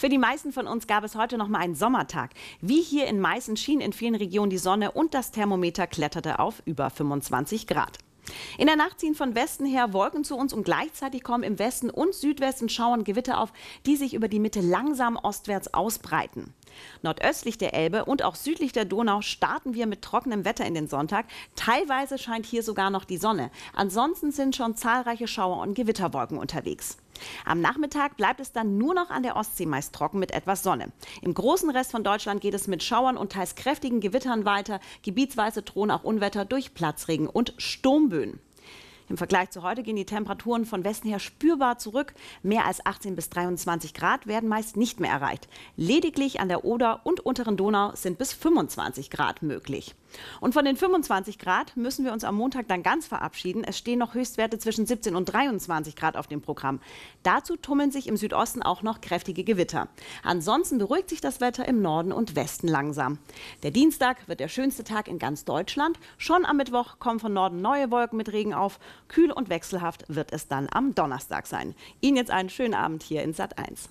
Für die meisten von uns gab es heute noch mal einen Sommertag. Wie hier in Meißen schien in vielen Regionen die Sonne und das Thermometer kletterte auf über 25 Grad. In der Nacht ziehen von Westen her Wolken zu uns und gleichzeitig kommen im Westen und Südwesten Schauern Gewitter auf, die sich über die Mitte langsam ostwärts ausbreiten. Nordöstlich der Elbe und auch südlich der Donau starten wir mit trockenem Wetter in den Sonntag. Teilweise scheint hier sogar noch die Sonne. Ansonsten sind schon zahlreiche Schauer und Gewitterwolken unterwegs. Am Nachmittag bleibt es dann nur noch an der Ostsee meist trocken mit etwas Sonne. Im großen Rest von Deutschland geht es mit Schauern und teils kräftigen Gewittern weiter. Gebietsweise drohen auch Unwetter durch Platzregen und Sturmböen. Im Vergleich zu heute gehen die Temperaturen von Westen her spürbar zurück. Mehr als 18 bis 23 Grad werden meist nicht mehr erreicht. Lediglich an der Oder und unteren Donau sind bis 25 Grad möglich. Und von den 25 Grad müssen wir uns am Montag dann ganz verabschieden. Es stehen noch Höchstwerte zwischen 17 und 23 Grad auf dem Programm. Dazu tummeln sich im Südosten auch noch kräftige Gewitter. Ansonsten beruhigt sich das Wetter im Norden und Westen langsam. Der Dienstag wird der schönste Tag in ganz Deutschland. Schon am Mittwoch kommen von Norden neue Wolken mit Regen auf Kühl und wechselhaft wird es dann am Donnerstag sein. Ihnen jetzt einen schönen Abend hier in Sat 1.